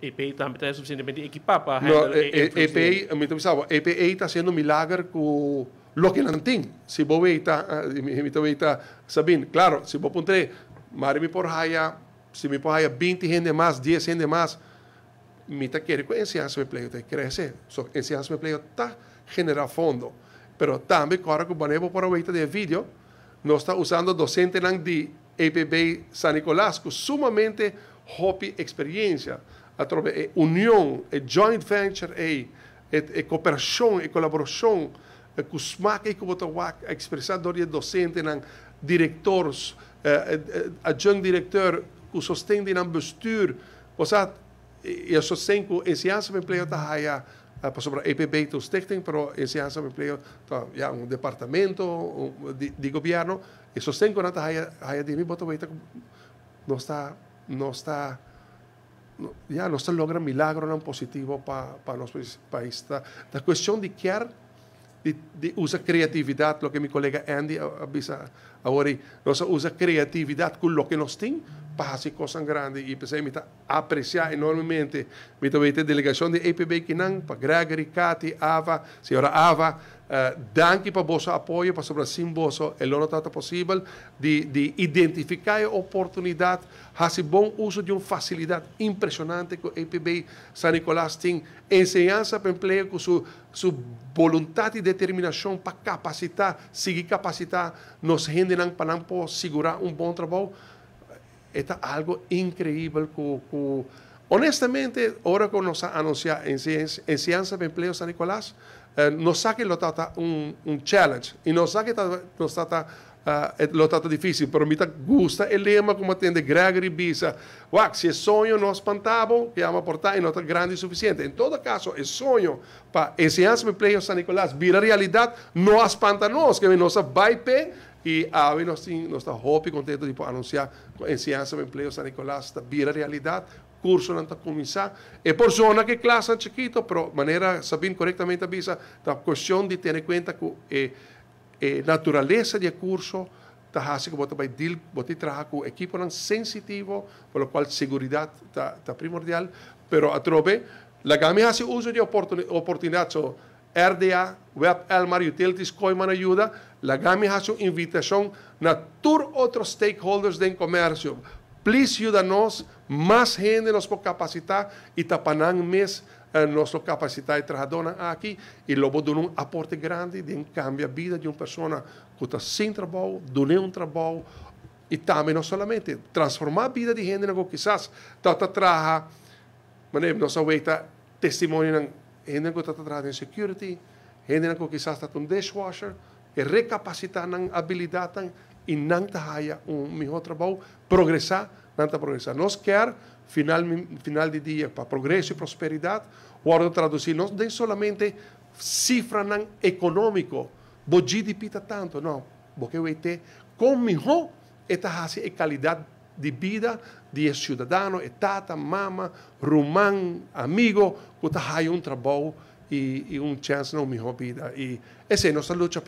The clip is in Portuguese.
EPI también está suficientemente equipado para... EPA, EPI, eu EPI está haciendo un milagro con... lo que não tem. Si vos ver, ah, está, Sabine, claro, si vos pones... Mari me por allá, Si me por 20 gente más... 10 gente más... me está que enseñanza su empleo, te crece, so, enseñanza me empleo está generando fondo, pero también... Ahora que vamos para ver de vídeo, Nos está usando docente de EPB San Nicolás, com sumamente hopi experiencia... é união, é joint venture, é, é, cooperação, é colaboração, é com o SMAC e com o Botawak, a expressadoria docente, não, diretores, é, diretor, que sostém de não bestuur, ou seja, eu sostém que a ensinança me emprego está aí, para sobre EPB e os técnicos, mas a ensinança me emprego está um departamento de, governo, e sostém que não está aí, aí de mim, Botawak não está, não está ya no se logra milagro no positivo para nuestro país. la cuestión de que de, usar creatividad lo que mi colega Andy avisa ahora, usa creatividad con lo que nos tiene Pásico San Grande y empecé a apreciar enormemente. Mi delegação de EPB Kinan, para Gregory, Katy, Ava, senhora Ava, uh, danke para vosso apoio, para sobresim vosso, é loro trata possível de, de identificar a oportunidade, fazer bom uso de uma facilidade impressionante que o EPB San Nicolás tem, ensinança para emprego, com sua, sua vontade e determinação para capacitar, seguir capacitar, nos rendem para não segurar um bom trabalho, es algo increíble honestamente, ahora que nos anuncia en, en de Empleo San Nicolás, no eh, nos saque lo trata un, un, challenge y nos saque nos trata eh, eh, lo trata difícil, pero me gusta el lema como atiende Gregory Bisa. Wow, si el sueño no espantaba, que vamos a aportar no está grande y suficiente. En todo caso, el sueño para enseñanza de empleo San Nicolás, la realidad, no nosotros que nos va a y a AVE, muy contentos está hope de anunciar enseñanza de empleo san Nicolás, está vida realidad curso no está comenzando. Es por zona que clase en chiquito, pero manera saben correctamente avisa, la cuestión de tener cuenta eh, eh, que naturaleza la naturaleza del curso, está que você vai equipo sensitivo, por lo cual seguridad está, primordial, pero a la gama hace uso de oportunidades, RDA, Web Elmar Utilities, Coiman Ajuda, Lagami faz uma invitação a todos outros stakeholders do comércio. Please ajuda-nos, mais gente nos pode capacitar e tapanang mês eh, nossa capacidade trabalhadora aqui e logo dar um aporte grande de um cambio a vida de uma pessoa que está sem trabalho, dando un trabalho e também não solamente transformar a vida de gente que quizás está trabalhando, mas nós testemunho hindi ko atrás ng security, hindi ko kisasta itong dishwasher, e recapacita ng abilidatan inang tahaya un miho trabaho, progresar, nanta progresar. Nós quer final, final de dia para progresso e prosperidade, o ordo traduzir, nós tem solamente cifra nan econômico, bo GDP tanto, não, porque o ET, com miho, esta raça e qualidade de vida de ciudadano, de tata, mama, rumán, amigo, que hay un trabajo y, un chance en mi vida. Y esa es nuestra lucha.